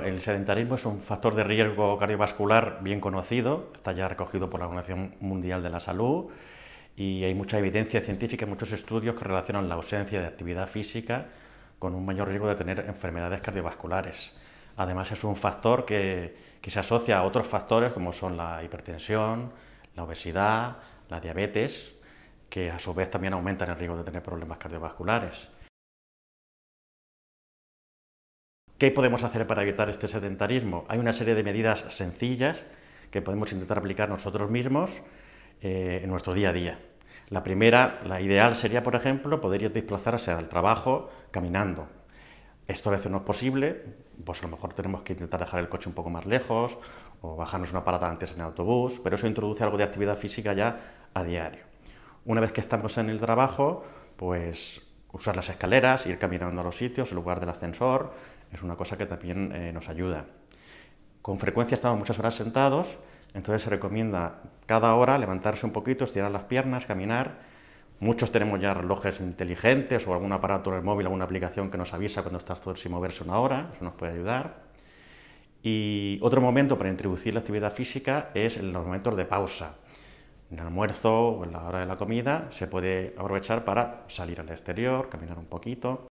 El sedentarismo es un factor de riesgo cardiovascular bien conocido, está ya recogido por la Organización Mundial de la Salud y hay mucha evidencia científica, muchos estudios que relacionan la ausencia de actividad física con un mayor riesgo de tener enfermedades cardiovasculares. Además es un factor que, que se asocia a otros factores como son la hipertensión, la obesidad, la diabetes, que a su vez también aumentan el riesgo de tener problemas cardiovasculares. ¿Qué podemos hacer para evitar este sedentarismo? Hay una serie de medidas sencillas que podemos intentar aplicar nosotros mismos eh, en nuestro día a día. La primera, la ideal sería, por ejemplo, poder ir desplazarse al trabajo caminando. Esto a veces no es posible, pues a lo mejor tenemos que intentar dejar el coche un poco más lejos o bajarnos una parada antes en el autobús, pero eso introduce algo de actividad física ya a diario. Una vez que estamos en el trabajo, pues usar las escaleras, ir caminando a los sitios en lugar del ascensor, es una cosa que también eh, nos ayuda. Con frecuencia estamos muchas horas sentados, entonces se recomienda cada hora levantarse un poquito, estirar las piernas, caminar. Muchos tenemos ya relojes inteligentes o algún aparato en el móvil, alguna aplicación que nos avisa cuando estás todo sin moverse una hora, eso nos puede ayudar. Y otro momento para introducir la actividad física es en los momentos de pausa en el almuerzo o en la hora de la comida se puede aprovechar para salir al exterior, caminar un poquito.